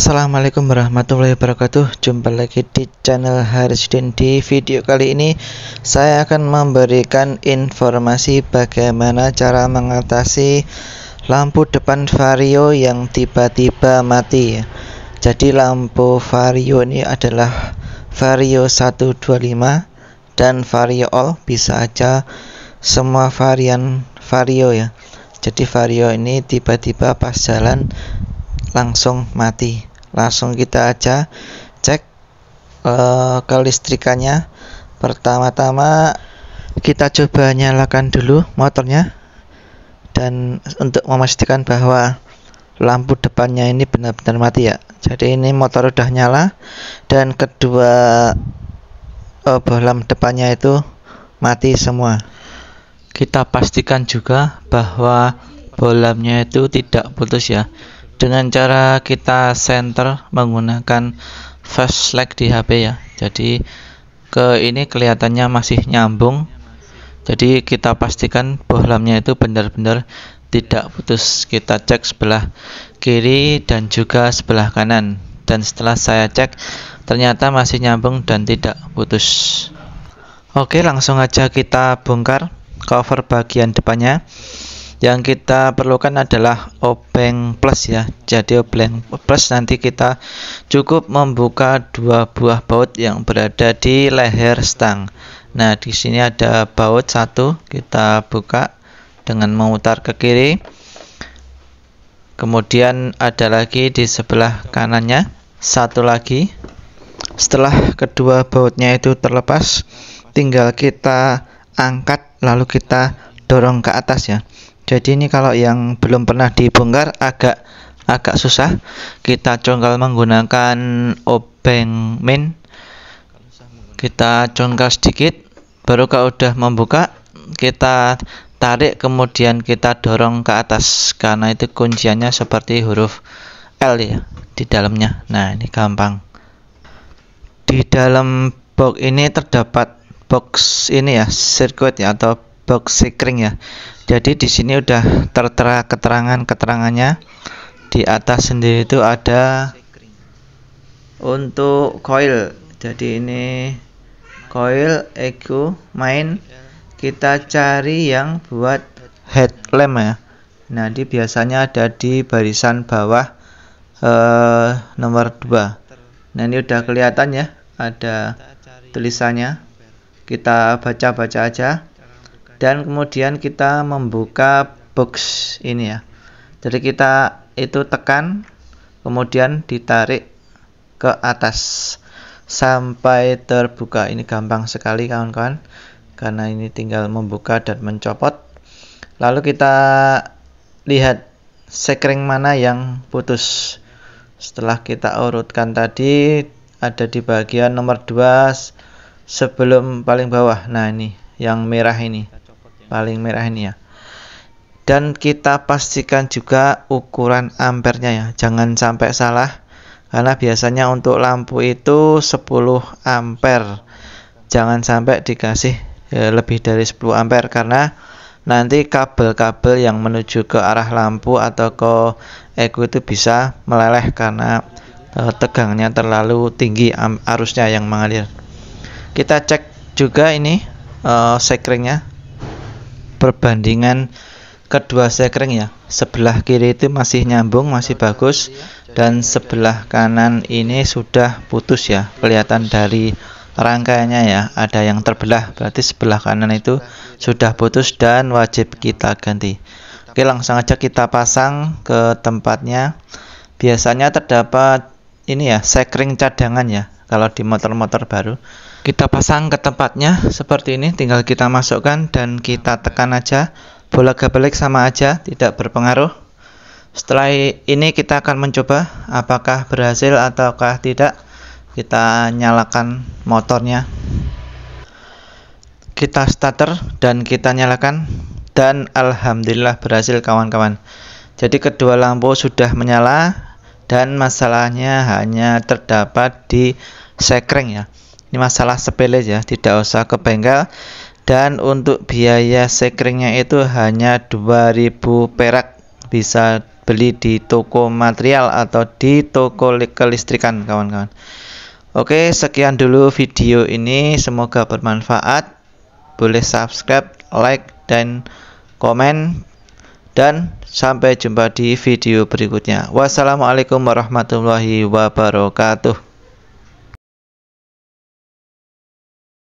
Assalamualaikum warahmatullahi wabarakatuh Jumpa lagi di channel Haris Di video kali ini Saya akan memberikan informasi Bagaimana cara mengatasi Lampu depan vario Yang tiba-tiba mati Jadi lampu vario ini adalah Vario 125 Dan vario all Bisa aja semua varian vario ya Jadi vario ini tiba-tiba pas jalan langsung mati langsung kita aja cek uh, kelistrikannya pertama-tama kita coba nyalakan dulu motornya dan untuk memastikan bahwa lampu depannya ini benar-benar mati ya jadi ini motor udah nyala dan kedua uh, bohlam depannya itu mati semua kita pastikan juga bahwa bohlamnya itu tidak putus ya dengan cara kita center menggunakan flashlight di HP ya jadi ke ini kelihatannya masih nyambung jadi kita pastikan bohlamnya itu benar-benar tidak putus kita cek sebelah kiri dan juga sebelah kanan dan setelah saya cek ternyata masih nyambung dan tidak putus oke langsung aja kita bongkar cover bagian depannya yang kita perlukan adalah obeng plus ya jadi obeng plus nanti kita cukup membuka dua buah baut yang berada di leher stang nah di sini ada baut satu kita buka dengan memutar ke kiri kemudian ada lagi di sebelah kanannya satu lagi setelah kedua bautnya itu terlepas tinggal kita angkat lalu kita dorong ke atas ya jadi ini kalau yang belum pernah dibongkar agak agak susah kita congkel menggunakan obeng min kita congkel sedikit baru kalau udah membuka kita tarik kemudian kita dorong ke atas karena itu kunciannya seperti huruf L ya di dalamnya nah ini gampang di dalam box ini terdapat box ini ya sirkuitnya ya atau box sekring ya jadi di sini udah tertera keterangan-keterangannya di atas sendiri itu ada untuk coil jadi ini coil Eco main kita cari yang buat headlamp ya nah ini biasanya ada di barisan bawah eh, nomor 2 nah ini udah kelihatan ya ada tulisannya kita baca-baca aja dan kemudian kita membuka box ini ya jadi kita itu tekan kemudian ditarik ke atas sampai terbuka ini gampang sekali kawan-kawan karena ini tinggal membuka dan mencopot lalu kita lihat sekring mana yang putus setelah kita urutkan tadi ada di bagian nomor 2 sebelum paling bawah nah ini yang merah ini paling merah ini ya dan kita pastikan juga ukuran ampernya ya jangan sampai salah karena biasanya untuk lampu itu 10 ampere jangan sampai dikasih ya, lebih dari 10 ampere karena nanti kabel-kabel yang menuju ke arah lampu atau ke eku itu bisa meleleh karena eh, tegangnya terlalu tinggi arusnya yang mengalir kita cek juga ini uh, eh, sekringnya perbandingan kedua sekring ya sebelah kiri itu masih nyambung masih bagus dan sebelah kanan ini sudah putus ya kelihatan dari rangkaiannya ya ada yang terbelah berarti sebelah kanan itu sudah putus dan wajib kita ganti oke langsung aja kita pasang ke tempatnya biasanya terdapat ini ya sekring cadangan ya kalau di motor-motor baru kita pasang ke tempatnya seperti ini tinggal kita masukkan dan kita tekan aja bolak-balik sama aja tidak berpengaruh setelah ini kita akan mencoba apakah berhasil ataukah tidak kita nyalakan motornya kita starter dan kita nyalakan dan alhamdulillah berhasil kawan-kawan jadi kedua lampu sudah menyala dan masalahnya hanya terdapat di sekring ya ini masalah sepele ya tidak usah ke bengkel dan untuk biaya sekringnya itu hanya 2000 perak bisa beli di toko material atau di toko kelistrikan kawan-kawan Oke sekian dulu video ini semoga bermanfaat boleh subscribe like dan komen dan sampai jumpa di video berikutnya wassalamualaikum warahmatullahi wabarakatuh